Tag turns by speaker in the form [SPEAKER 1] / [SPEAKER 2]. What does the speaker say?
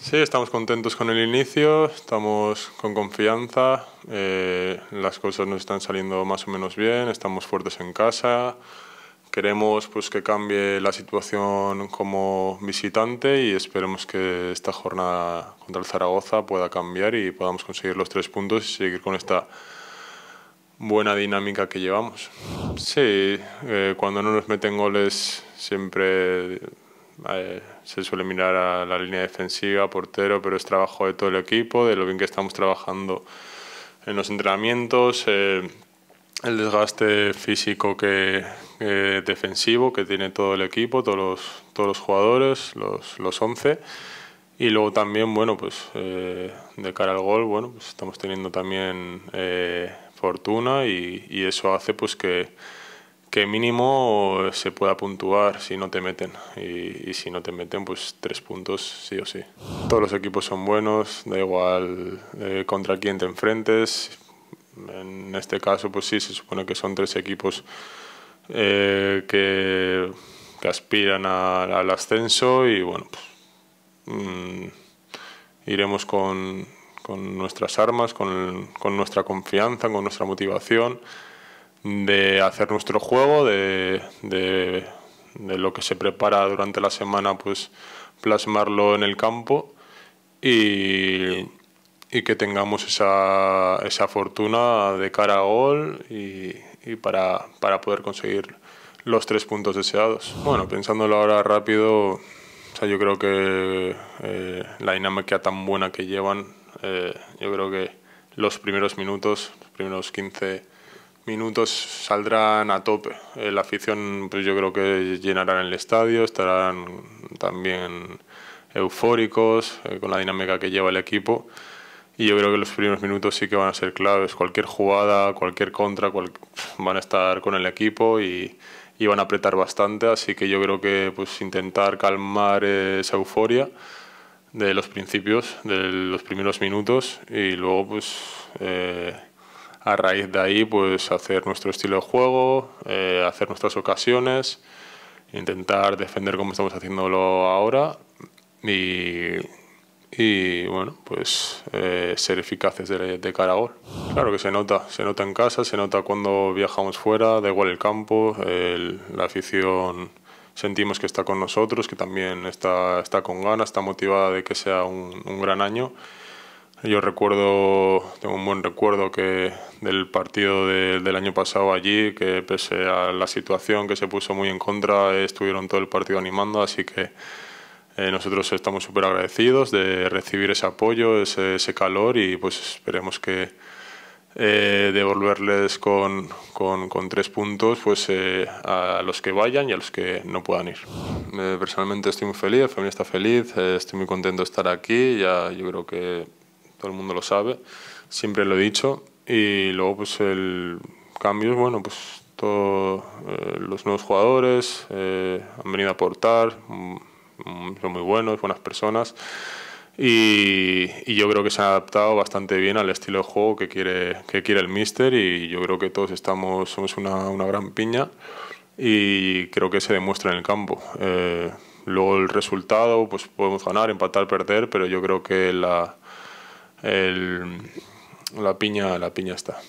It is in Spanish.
[SPEAKER 1] Sí, estamos contentos con el inicio, estamos con confianza, eh, las cosas nos están saliendo más o menos bien, estamos fuertes en casa, queremos pues, que cambie la situación como visitante y esperemos que esta jornada contra el Zaragoza pueda cambiar y podamos conseguir los tres puntos y seguir con esta buena dinámica que llevamos. Sí, eh, cuando no nos meten goles siempre eh, se suele mirar a la línea defensiva, portero, pero es trabajo de todo el equipo, de lo bien que estamos trabajando en los entrenamientos, eh, el desgaste físico que, defensivo que tiene todo el equipo, todos los, todos los jugadores, los, los 11. Y luego también, bueno, pues eh, de cara al gol, bueno, pues estamos teniendo también fortuna y, y, eso hace pues que, que mínimo se pueda puntuar si no te meten. Y, si no te meten, pues tres puntos sí o sí. Todos los equipos son buenos, da igual eh, contra quién te enfrentes. En este caso, pues sí, se supone que son tres equipos eh, que, aspiran al ascenso y bueno, pues, mm, iremos con, nuestras armas, con, con nuestra confianza, con nuestra motivación de hacer nuestro juego, de, lo que se prepara durante la semana, pues plasmarlo en el campo y, que tengamos esa, esa, fortuna de cara a gol y, para, para, poder conseguir los tres puntos deseados. Bueno, pensándolo ahora rápido, sea, yo creo que eh, la dinámica tan buena que llevan, eh, yo creo que los primeros minutos, los primeros 15 minutos saldrán a tope. Eh, la afición, pues yo creo que llenarán el estadio, estarán también eufóricos eh, con la dinámica que lleva el equipo. Y yo creo que los primeros minutos sí que van a ser claves. Cualquier jugada, cualquier contra, van a estar con el equipo y, van a apretar bastante. Así que yo creo que pues, intentar calmar esa euforia de los principios, de los primeros minutos y luego pues eh, a raíz de ahí pues hacer nuestro estilo de juego, eh, hacer nuestras ocasiones, intentar defender como estamos haciéndolo ahora y, bueno, pues eh, ser eficaces de, cara a gol. Claro que se nota, se nota en casa, se nota cuando viajamos fuera, da igual el campo, la afición sentimos que está con nosotros, que también está, está con ganas, está motivada de que sea un gran año. Yo recuerdo, tengo un buen recuerdo que del partido del año pasado allí, que pese a la situación que se puso muy en contra, estuvieron todo el partido animando, así que eh, nosotros estamos súper agradecidos de recibir ese apoyo, ese, ese calor y pues esperemos que eh, devolverles con, con, tres puntos pues, eh, a los que vayan y a los que no puedan ir. personalmente estoy muy feliz, la familia está feliz, estoy muy contento de estar aquí, ya yo creo que todo el mundo lo sabe, siempre lo he dicho. Y luego, pues el cambio, bueno, pues todos eh, los nuevos jugadores eh, han venido a aportar, mm, son muy buenos, buenas personas. Y, y, yo creo que se han adaptado bastante bien al estilo de juego que quiere, que quiere el Mister y yo creo que todos estamos, somos una, una gran piña y creo que se demuestra en el campo. Eh, luego el resultado, pues podemos ganar, empatar, perder, pero yo creo que la, el, la piña la piña está